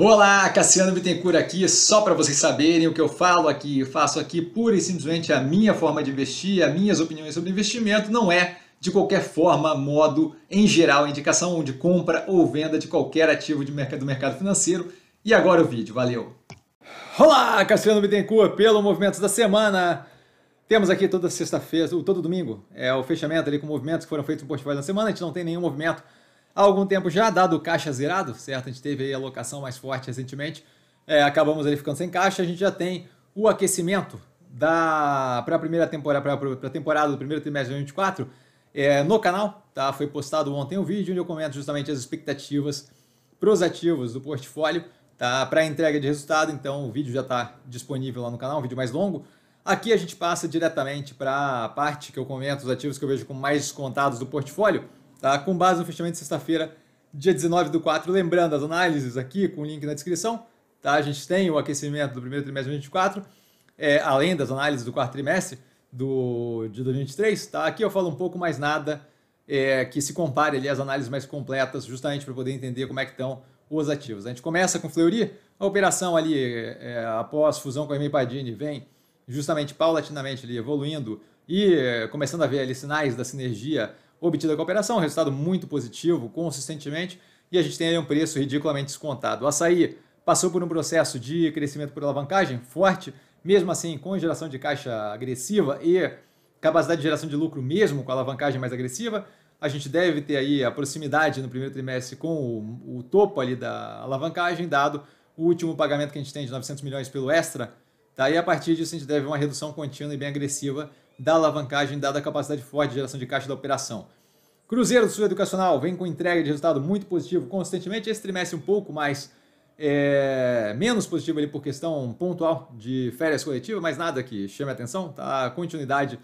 Olá, Cassiano Bittencourt aqui, só para vocês saberem o que eu falo aqui, eu faço aqui pura e simplesmente a minha forma de investir, as minhas opiniões sobre investimento, não é de qualquer forma, modo, em geral, indicação de compra ou venda de qualquer ativo de mercado, do mercado financeiro. E agora o vídeo, valeu! Olá, Cassiano Bittencourt, pelo Movimentos da Semana! Temos aqui toda sexta-feira, todo domingo, é o fechamento ali com movimentos que foram feitos no portfólio da semana, a gente não tem nenhum movimento há algum tempo já, dado o caixa zerado, certo? A gente teve aí a locação mais forte recentemente, é, acabamos ali ficando sem caixa, a gente já tem o aquecimento da para a primeira temporada, para a temporada do primeiro trimestre de 2024 é, no canal, tá? Foi postado ontem um vídeo onde eu comento justamente as expectativas para os ativos do portfólio, tá? Para entrega de resultado, então o vídeo já está disponível lá no canal, um vídeo mais longo. Aqui a gente passa diretamente para a parte que eu comento os ativos que eu vejo como mais descontados do portfólio tá? com base no fechamento de sexta-feira, dia 19 do 4. Lembrando, as análises aqui com o link na descrição. Tá? A gente tem o aquecimento do primeiro trimestre de 2024, é, além das análises do quarto trimestre do, de 2023. Tá? Aqui eu falo um pouco mais nada é, que se compare ali às análises mais completas, justamente para poder entender como é que estão os ativos. A gente começa com Fleury, a operação ali é, é após fusão com a M Padini vem justamente paulatinamente ali evoluindo e é, começando a ver ali sinais da sinergia obtida com a operação, resultado muito positivo, consistentemente, e a gente tem aí um preço ridiculamente descontado. O açaí passou por um processo de crescimento por alavancagem forte, mesmo assim com geração de caixa agressiva e capacidade de geração de lucro mesmo com alavancagem mais agressiva. A gente deve ter aí a proximidade no primeiro trimestre com o, o topo ali da alavancagem, dado o último pagamento que a gente tem de 900 milhões pelo Extra. Daí, a partir disso, a gente deve uma redução contínua e bem agressiva da alavancagem dada a capacidade forte de geração de caixa da operação. Cruzeiro do Sul Educacional vem com entrega de resultado muito positivo constantemente. Esse trimestre um pouco mais é, menos positivo ali por questão pontual de férias coletivas, mas nada que chame a atenção. Tá? A continuidade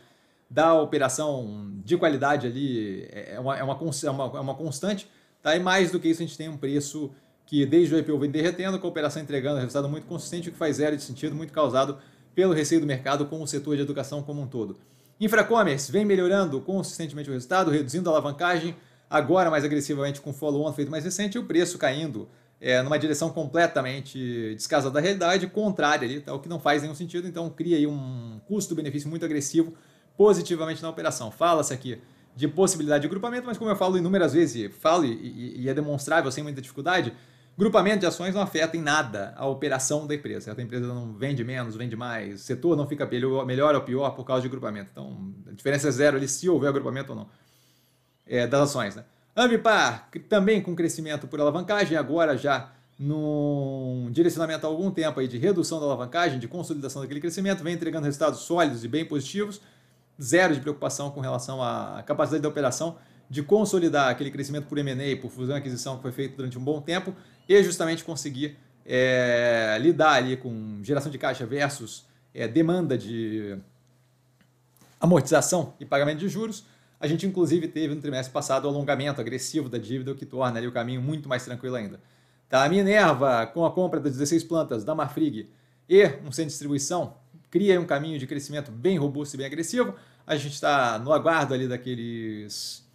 da operação de qualidade ali é, é uma, é uma, é uma, é uma constante. Tá? E mais do que isso, a gente tem um preço que desde o IPO vem derretendo, com a operação entregando resultado muito consistente, o que faz zero de sentido, muito causado pelo receio do mercado com o setor de educação como um todo. Infracommerce vem melhorando consistentemente o resultado, reduzindo a alavancagem, agora mais agressivamente com o follow-on feito mais recente, e o preço caindo é, numa direção completamente descasada da realidade, contrária ali, tá? o que não faz nenhum sentido, então cria aí um custo-benefício muito agressivo positivamente na operação. Fala-se aqui de possibilidade de agrupamento, mas como eu falo inúmeras vezes, falo e, e, e é demonstrável sem muita dificuldade, Grupamento de ações não afeta em nada a operação da empresa. A empresa não vende menos, vende mais, o setor não fica melhor ou pior por causa de grupamento. Então, a diferença é zero ali se houver agrupamento ou não é, das ações. Né? Ambipar, também com crescimento por alavancagem, agora já num direcionamento há algum tempo aí de redução da alavancagem, de consolidação daquele crescimento, vem entregando resultados sólidos e bem positivos, zero de preocupação com relação à capacidade da operação de consolidar aquele crescimento por M&A, por fusão e aquisição que foi feito durante um bom tempo, e justamente conseguir é, lidar ali com geração de caixa versus é, demanda de amortização e pagamento de juros. A gente, inclusive, teve no trimestre passado o alongamento agressivo da dívida, o que torna ali o caminho muito mais tranquilo ainda. Tá? A Minerva, com a compra das 16 plantas da Marfrig e um centro de distribuição, cria um caminho de crescimento bem robusto e bem agressivo. A gente está no aguardo ali daqueles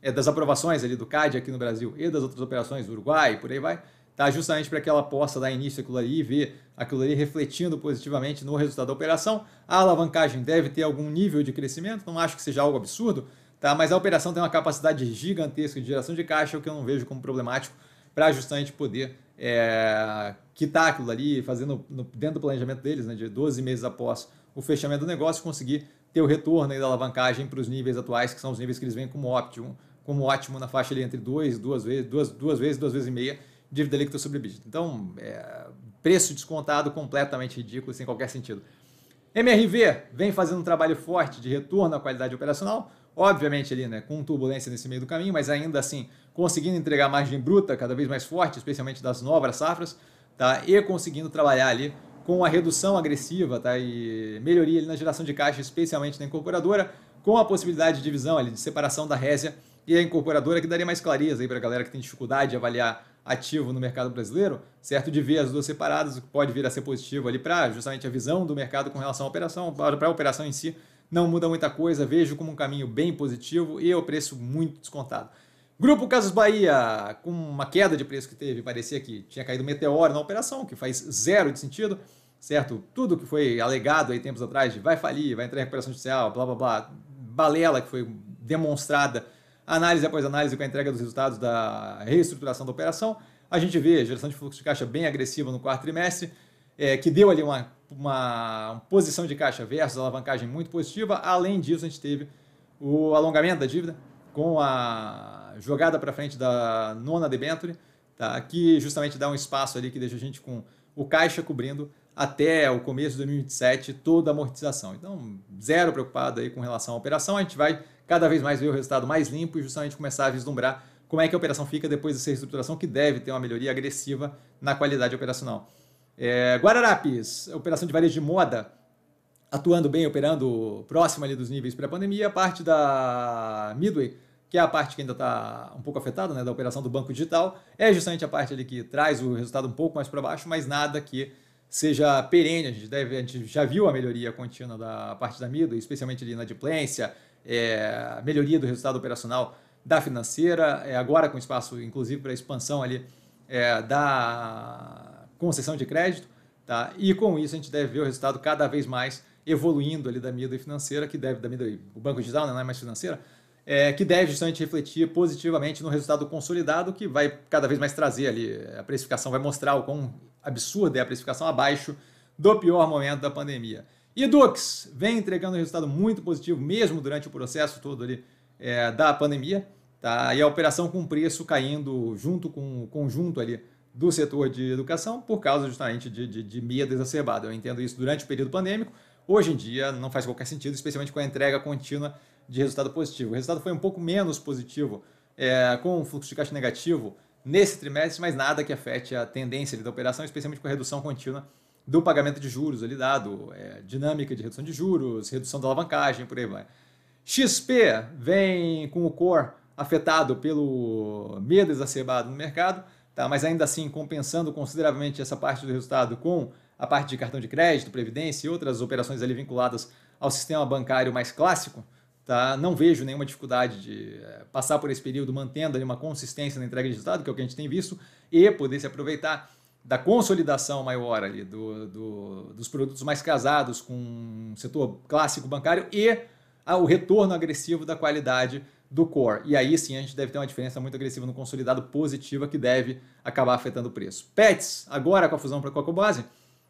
é, das aprovações ali do CAD aqui no Brasil e das outras operações Uruguai Uruguai, por aí vai tá? justamente para que ela possa dar início àquilo ali e ver aquilo ali refletindo positivamente no resultado da operação. A alavancagem deve ter algum nível de crescimento, não acho que seja algo absurdo, tá? mas a operação tem uma capacidade gigantesca de geração de caixa, o que eu não vejo como problemático para justamente poder é, quitar aquilo ali, fazendo no, dentro do planejamento deles, né, de 12 meses após o fechamento do negócio, conseguir ter o retorno da alavancagem para os níveis atuais, que são os níveis que eles vêm como óptimo como ótimo na faixa ali entre 2, duas, duas vezes, duas, duas vezes, duas vezes e meia, dívida líquida sobre EBITDA. Então, é, preço descontado completamente ridículo, sem qualquer sentido. MRV vem fazendo um trabalho forte de retorno à qualidade operacional, obviamente ali, né, com turbulência nesse meio do caminho, mas ainda assim conseguindo entregar margem bruta cada vez mais forte, especialmente das novas safras, tá? E conseguindo trabalhar ali com a redução agressiva, tá? E melhoria ali na geração de caixa, especialmente na incorporadora, com a possibilidade de divisão ali de separação da Résia e a incorporadora, que daria mais clareza aí para a galera que tem dificuldade de avaliar ativo no mercado brasileiro, certo de ver as duas separadas, o que pode vir a ser positivo ali para justamente a visão do mercado com relação à operação, para a operação em si, não muda muita coisa, vejo como um caminho bem positivo e o preço muito descontado. Grupo Casas Bahia, com uma queda de preço que teve, parecia que tinha caído meteoro na operação, que faz zero de sentido, certo? Tudo que foi alegado aí tempos atrás de vai falir, vai entrar em recuperação judicial, blá blá blá, balela que foi demonstrada análise após análise com a entrega dos resultados da reestruturação da operação, a gente vê a geração de fluxo de caixa bem agressiva no quarto trimestre, é, que deu ali uma, uma posição de caixa versus alavancagem muito positiva. Além disso, a gente teve o alongamento da dívida com a jogada para frente da nona debenture, tá? que justamente dá um espaço ali que deixa a gente com o caixa cobrindo até o começo de 2027 toda a amortização. Então, zero preocupado aí com relação à operação. A gente vai cada vez mais ver o resultado mais limpo e justamente começar a vislumbrar como é que a operação fica depois dessa reestruturação, que deve ter uma melhoria agressiva na qualidade operacional. É, Guararapes, operação de varejo de moda, atuando bem, operando próximo ali dos níveis pré-pandemia. A parte da Midway, que é a parte que ainda está um pouco afetada, né, da operação do banco digital, é justamente a parte ali que traz o resultado um pouco mais para baixo, mas nada que seja perene. A gente, deve, a gente já viu a melhoria contínua da parte da Midway, especialmente ali na diplência, é, melhoria do resultado operacional da financeira, é, agora com espaço, inclusive, para expansão ali é, da concessão de crédito. Tá? E com isso a gente deve ver o resultado cada vez mais evoluindo ali da mídia financeira, que deve, da Midway, o banco digital né, não é mais financeira, é, que deve justamente refletir positivamente no resultado consolidado, que vai cada vez mais trazer ali, a precificação vai mostrar o quão absurda é a precificação abaixo do pior momento da pandemia. E Dux vem entregando um resultado muito positivo, mesmo durante o processo todo ali é, da pandemia. Tá? E a operação com preço caindo junto com o conjunto ali do setor de educação por causa justamente de, de, de medo exacerbado. Eu entendo isso durante o período pandêmico. Hoje em dia não faz qualquer sentido, especialmente com a entrega contínua de resultado positivo. O resultado foi um pouco menos positivo, é, com um fluxo de caixa negativo nesse trimestre, mas nada que afete a tendência da operação, especialmente com a redução contínua do pagamento de juros ali dado, é, dinâmica de redução de juros, redução da alavancagem, por aí vai. XP vem com o core afetado pelo medo exacerbado no mercado, tá? mas ainda assim compensando consideravelmente essa parte do resultado com a parte de cartão de crédito, previdência e outras operações ali vinculadas ao sistema bancário mais clássico. Tá? Não vejo nenhuma dificuldade de é, passar por esse período mantendo ali uma consistência na entrega de resultado, que é o que a gente tem visto, e poder se aproveitar da consolidação maior ali do, do, dos produtos mais casados com o setor clássico bancário e o retorno agressivo da qualidade do core. E aí sim a gente deve ter uma diferença muito agressiva no consolidado positiva que deve acabar afetando o preço. Pets, agora com a fusão para a Cocobase,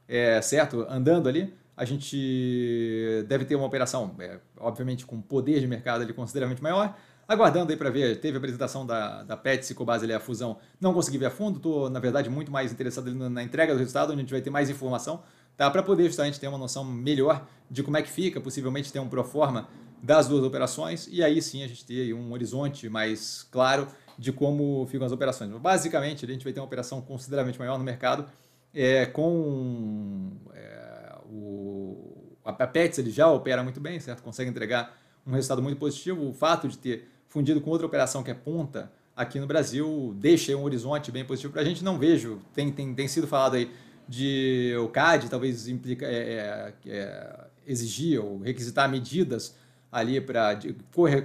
é, certo? Andando ali, a gente deve ter uma operação, é, obviamente, com poder de mercado ali consideravelmente maior aguardando aí para ver. Teve a apresentação da, da Pets e base ali, é a fusão. Não consegui ver a fundo, estou, na verdade, muito mais interessado na, na entrega do resultado, onde a gente vai ter mais informação, tá? para poder justamente ter uma noção melhor de como é que fica, possivelmente ter um pro forma das duas operações, e aí sim a gente ter um horizonte mais claro de como ficam as operações. Basicamente, a gente vai ter uma operação consideravelmente maior no mercado, é, com é, o, a Pets ele já opera muito bem, certo? Consegue entregar um resultado muito positivo. O fato de ter fundido com outra operação que é ponta, aqui no Brasil deixa um horizonte bem positivo para a gente. Não vejo, tem, tem, tem sido falado aí de o CAD talvez implica, é, é, é exigir ou requisitar medidas ali para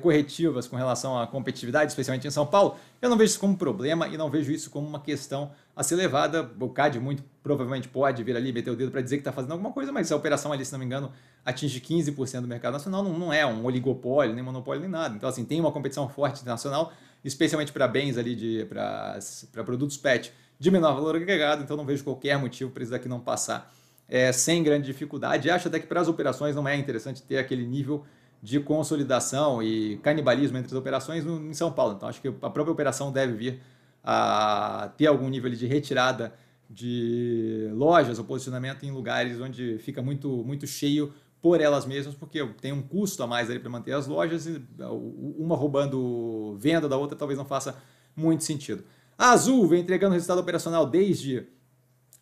corretivas com relação à competitividade, especialmente em São Paulo. Eu não vejo isso como problema e não vejo isso como uma questão a ser levada. O CAD muito provavelmente pode vir ali meter o dedo para dizer que está fazendo alguma coisa, mas a operação ali, se não me engano, atinge 15% do mercado nacional, não, não, é um oligopólio, nem monopólio, nem nada. Então, assim, tem uma competição forte internacional, especialmente para bens ali, de para produtos PET de menor valor agregado, então não vejo qualquer motivo para isso daqui não passar é, sem grande dificuldade. Acho até que para as operações não é interessante ter aquele nível de consolidação e canibalismo entre as operações em São Paulo. Então, acho que a própria operação deve vir a ter algum nível de retirada de lojas ou posicionamento em lugares onde fica muito, muito cheio por elas mesmas, porque tem um custo a mais ali para manter as lojas, e é, uma roubando venda da outra talvez não faça muito sentido. A Azul vem entregando resultado operacional desde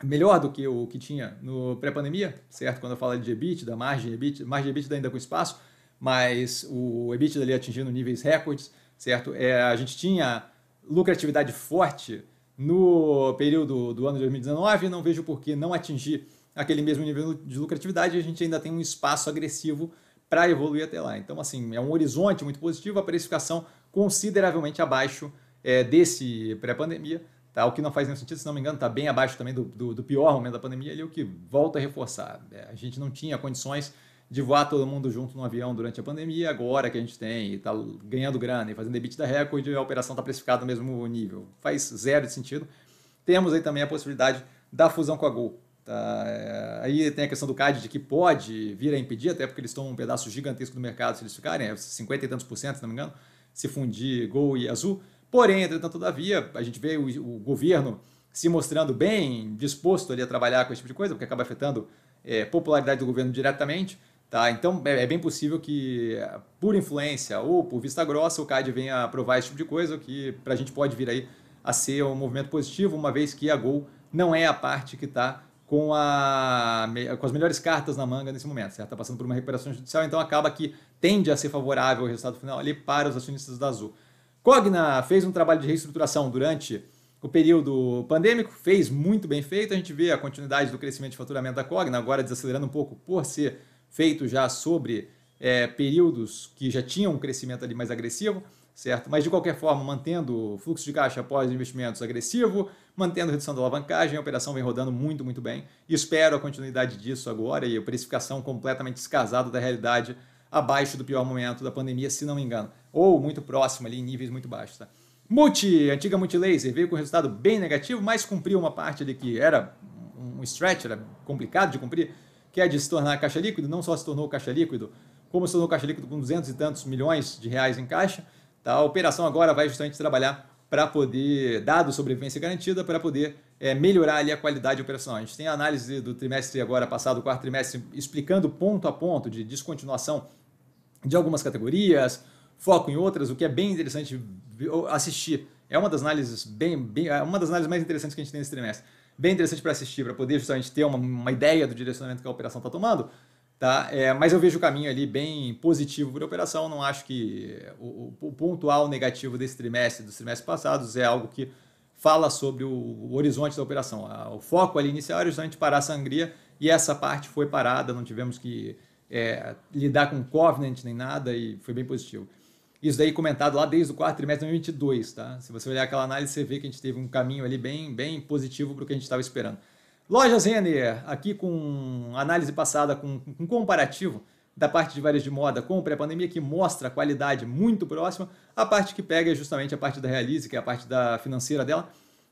melhor do que o que tinha no pré-pandemia, certo? Quando eu falo de EBIT, da margem EBIT, margem EBIT ainda com espaço, mas o EBIT ali atingindo níveis recordes, certo? É, a gente tinha lucratividade forte no período do ano de 2019, não vejo por que não atingir aquele mesmo nível de lucratividade, a gente ainda tem um espaço agressivo para evoluir até lá. Então, assim, é um horizonte muito positivo, a precificação consideravelmente abaixo é, desse pré-pandemia, tá? o que não faz nenhum sentido, se não me engano, está bem abaixo também do, do, do, pior momento da pandemia, ali, é o que volta a reforçar. É, a gente não tinha condições de voar todo mundo junto no avião durante a pandemia, agora que a gente tem, está ganhando grana e fazendo da recorde, a operação está precificada no mesmo nível. Faz zero de sentido. Temos aí também a possibilidade da fusão com a Gol. Tá? É, aí tem a questão do CAD de que pode vir a impedir, até porque eles estão um pedaço gigantesco do mercado se eles ficarem, é 50 e tantos por cento, se não me engano, se fundir Gol e Azul. Porém, entretanto, todavia, a gente vê o, o governo se mostrando bem disposto ali a trabalhar com esse tipo de coisa, porque acaba afetando é, popularidade do governo diretamente. Tá? Então é, é bem possível que, por influência ou por vista grossa, o CAD venha aprovar esse tipo de coisa, que para a gente pode vir aí a ser um movimento positivo, uma vez que a Gol não é a parte que está com, a, com as melhores cartas na manga nesse momento, Está passando por uma recuperação judicial, então acaba que tende a ser favorável o resultado final ali para os acionistas da Azul. Cogna fez um trabalho de reestruturação durante o período pandêmico, fez muito bem feito, a gente vê a continuidade do crescimento de faturamento da Cogna, agora desacelerando um pouco por ser feito já sobre é, períodos que já tinham um crescimento ali mais agressivo, certo? Mas de qualquer forma, mantendo o fluxo de caixa após investimentos agressivo, mantendo a redução da alavancagem, a operação vem rodando muito, muito bem. E espero a continuidade disso agora e a precificação completamente descasada da realidade abaixo do pior momento da pandemia, se não me engano, ou muito próximo ali em níveis muito baixos, tá? Multi, antiga Multilaser, veio com resultado bem negativo, mas cumpriu uma parte ali que era um stretch, era complicado de cumprir, que é de se tornar caixa líquido, não só se tornou caixa líquido, como se tornou caixa líquido com 200 e tantos milhões de reais em caixa, tá? a operação agora vai justamente trabalhar para poder, dado sobrevivência garantida, para poder é, melhorar ali a qualidade operacional. A gente tem a análise do trimestre agora passado, o quarto trimestre, explicando ponto a ponto de descontinuação de algumas categorias, foco em outras, o que é bem interessante assistir. É uma das análises bem, bem é uma das análises mais interessantes que a gente tem nesse trimestre bem interessante para assistir, para poder justamente ter uma, uma, ideia do direcionamento que a operação está tomando. Tá? É, mas eu vejo o caminho ali bem positivo para a operação. Não acho que o, o, pontual negativo desse trimestre, dos trimestres passados, é algo que fala sobre o, o horizonte da operação. o foco ali inicial era justamente parar a sangria e essa parte foi parada, não tivemos que é, lidar com covenant nem nada e foi bem positivo. Isso daí comentado lá desde o quarto trimestre de 2022, tá? Se você olhar aquela análise, você vê que a gente teve um caminho ali bem, bem positivo para o que a gente estava esperando. Lojas Zener, aqui com análise passada, com, com comparativo da parte de várias de moda com pré-pandemia, que mostra a qualidade muito próxima. A parte que pega é justamente a parte da Realize, que é a parte da financeira dela,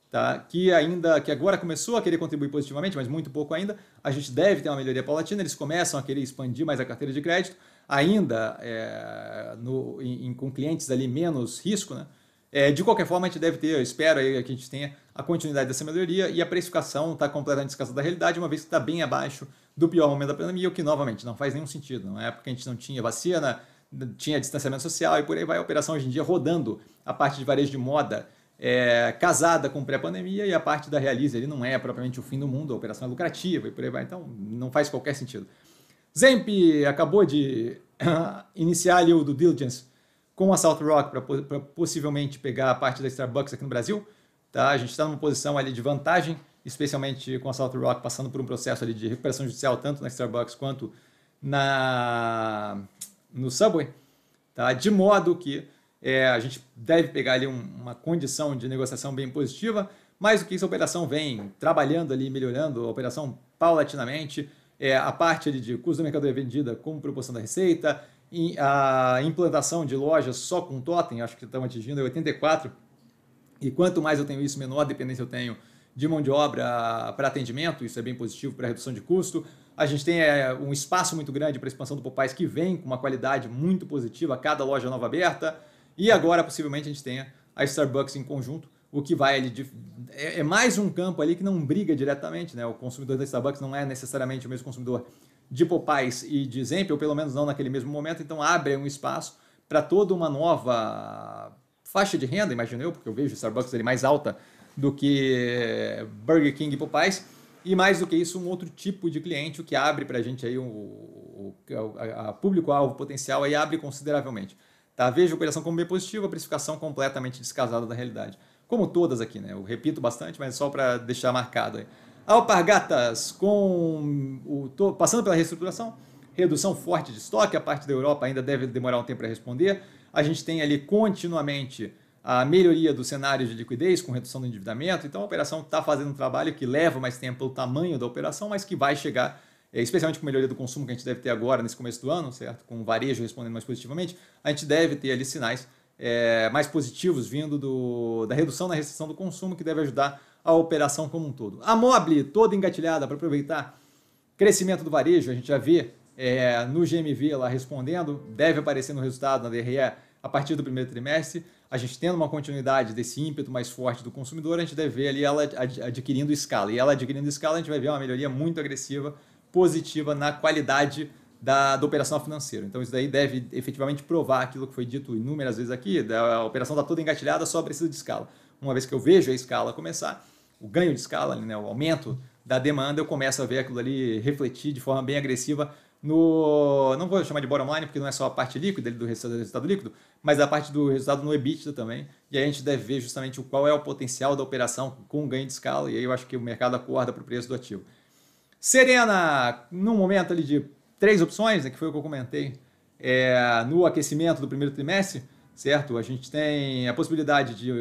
tá? que ainda, que agora começou a querer contribuir positivamente, mas muito pouco ainda. A gente deve ter uma melhoria paulatina, eles começam a querer expandir mais a carteira de crédito, ainda é, no, em, com clientes ali menos risco, né? É, de qualquer forma, a gente deve ter, eu espero aí que a gente tenha a continuidade dessa melhoria e a precificação está completamente descansada da realidade, uma vez que está bem abaixo do pior momento da pandemia, o que, novamente, não faz nenhum sentido. não é porque a gente não tinha vacina, tinha distanciamento social e por aí vai a operação hoje em dia rodando a parte de varejo de moda é, casada com pré-pandemia e a parte da Realize ele não é propriamente o fim do mundo, a operação é lucrativa e por aí vai. Então, não faz qualquer sentido. Zemp acabou de iniciar ali o due diligence com a South Rock para possivelmente pegar a parte da Starbucks aqui no Brasil. Tá? A gente está numa posição ali de vantagem, especialmente com a South Rock passando por um processo ali de recuperação judicial, tanto na Starbucks quanto na no Subway. Tá? De modo que é, a gente deve pegar ali um, uma condição de negociação bem positiva. Mais do que isso, a operação vem trabalhando ali, melhorando a operação paulatinamente é, a parte de custo da mercadoria vendida como proporção da receita, a implantação de lojas só com totem, acho que estamos atingindo 84%, e quanto mais eu tenho isso, menor dependência eu tenho de mão de obra para atendimento, isso é bem positivo para redução de custo. A gente tem é, um espaço muito grande para a expansão do Popais que vem com uma qualidade muito positiva, a cada loja nova aberta, e agora possivelmente a gente tenha a Starbucks em conjunto, o que vai ali de, é, é, mais um campo ali que não briga diretamente, né? O consumidor da Starbucks não é necessariamente o mesmo consumidor de Popeyes e de Zemp, ou pelo menos não naquele mesmo momento, então abre um espaço para toda uma nova faixa de renda, imagino eu, porque eu vejo Starbucks ali mais alta do que eh, Burger King e Popeyes, e mais do que isso, um outro tipo de cliente, o que abre para a gente aí o, o é a, público-alvo potencial aí abre consideravelmente. Tá? Vejo a operação como bem positiva, a precificação completamente descasada da realidade como todas aqui, né? Eu repito bastante, mas só para deixar marcado. Aí. Alpargatas, com o, tô passando pela reestruturação, redução forte de estoque, a parte da Europa ainda deve demorar um tempo para responder. A gente tem ali continuamente a melhoria do cenário de liquidez com redução do endividamento, então a operação está fazendo um trabalho que leva mais tempo pelo tamanho da operação, mas que vai chegar, eh, especialmente com a melhoria do consumo que a gente deve ter agora, nesse começo do ano, certo? Com o varejo respondendo mais positivamente, a gente deve ter ali sinais é, mais positivos vindo do, da redução na restrição do consumo, que deve ajudar a operação como um todo. A Mobile toda engatilhada para aproveitar crescimento do varejo, a gente já vê é, no GMV lá respondendo, deve aparecer no resultado na DRE a partir do primeiro trimestre. A gente tendo uma continuidade desse ímpeto mais forte do consumidor, a gente deve ver ali ela adquirindo escala. E ela adquirindo escala, a gente vai ver uma melhoria muito agressiva, positiva na qualidade da, da operação financeira. Então, isso daí deve efetivamente provar aquilo que foi dito inúmeras vezes aqui: da, a operação está toda engatilhada, só precisa de escala. Uma vez que eu vejo a escala começar, o ganho de escala, né, o aumento da demanda, eu começo a ver aquilo ali refletir de forma bem agressiva no. Não vou chamar de bottom line, porque não é só a parte líquida do resultado líquido, mas a parte do resultado no EBITDA também. E aí a gente deve ver justamente qual é o potencial da operação com ganho de escala, e aí eu acho que o mercado acorda para o preço do ativo. Serena, num momento ali de três opções, né, que foi o que eu comentei é, no aquecimento do primeiro trimestre, certo? A gente tem a possibilidade de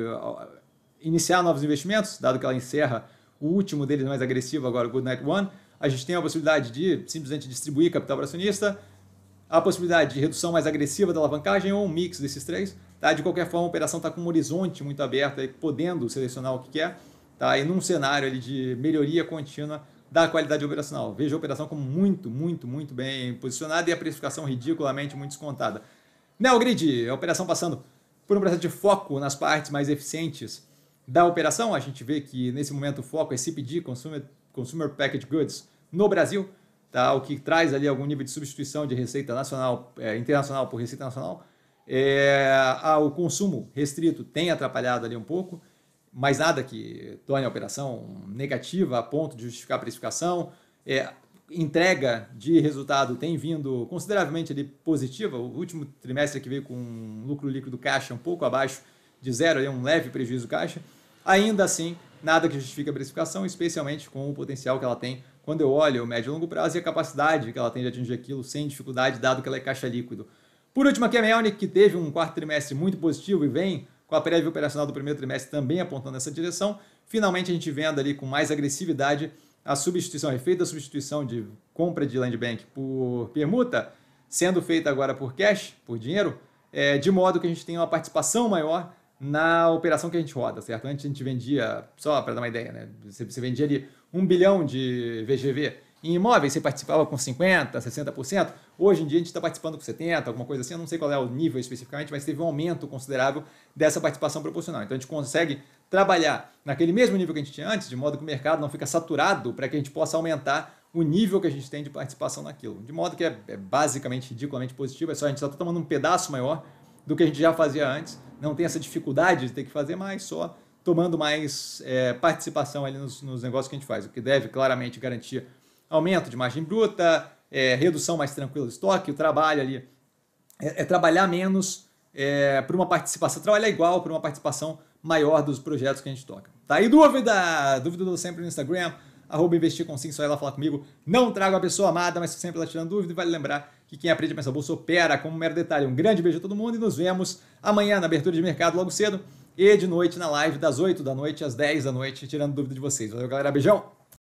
iniciar novos investimentos, dado que ela encerra o último deles mais agressivo agora, o Good Night One. A gente tem a possibilidade de simplesmente distribuir capital para acionista, a possibilidade de redução mais agressiva da alavancagem ou um mix desses três. Tá? De qualquer forma, a operação está com um horizonte muito aberto, aí, podendo selecionar o que quer, tá? e num cenário ali, de melhoria contínua da qualidade operacional. Veja a operação como muito, muito, muito bem posicionada e a precificação ridiculamente muito descontada. Neogrid, a operação passando por um processo de foco nas partes mais eficientes da operação. A gente vê que nesse momento o foco é CPG, Consumer, Consumer Packaged Goods, no Brasil, tá? o que traz ali algum nível de substituição de receita nacional, é, internacional por receita nacional. É, ah, o consumo restrito tem atrapalhado ali um pouco mais nada que torne a operação negativa a ponto de justificar a precificação. É, entrega de resultado tem vindo consideravelmente ali positiva. O último trimestre que veio com um lucro líquido caixa um pouco abaixo de zero, ali, um leve prejuízo caixa. Ainda assim, nada que justifique a precificação, especialmente com o potencial que ela tem quando eu olho o médio e longo prazo e a capacidade que ela tem de atingir aquilo sem dificuldade, dado que ela é caixa líquido. Por último, aqui a Melnick, que teve um quarto trimestre muito positivo e vem com a prévia operacional do primeiro trimestre também apontando nessa direção. Finalmente, a gente vendo ali com mais agressividade a substituição, o efeito da substituição de compra de land bank por permuta, sendo feita agora por cash, por dinheiro, é, de modo que a gente tenha uma participação maior na operação que a gente roda, certo? Antes a gente vendia, só para dar uma ideia, né? Você, vendia ali um bilhão de VGV em imóveis, você participava com 50%, 60%. Hoje em dia, a gente está participando com 70%, alguma coisa assim. Eu não sei qual é o nível especificamente, mas teve um aumento considerável dessa participação proporcional. Então, a gente consegue trabalhar naquele mesmo nível que a gente tinha antes, de modo que o mercado não fica saturado para que a gente possa aumentar o nível que a gente tem de participação naquilo. De modo que é, é basicamente ridiculamente positivo, é só a gente só está tomando um pedaço maior do que a gente já fazia antes. Não tem essa dificuldade de ter que fazer mais, só tomando mais é, participação ali nos, nos negócios que a gente faz, o que deve claramente garantir aumento de margem bruta, é, redução mais tranquila do estoque, o trabalho ali é, é trabalhar menos é, para uma participação, trabalhar igual para uma participação maior dos projetos que a gente toca. Tá aí dúvida? Dúvida do sempre no Instagram, arroba investir consigo, só ela falar comigo. Não trago a pessoa amada, mas sempre ela tá tirando dúvida. E vale lembrar que quem aprende a pensar bolsa opera como um mero detalhe. Um grande beijo a todo mundo e nos vemos amanhã na abertura de mercado logo cedo e de noite na live das 8 da noite às 10 da noite, tirando dúvida de vocês. Valeu, galera. Beijão!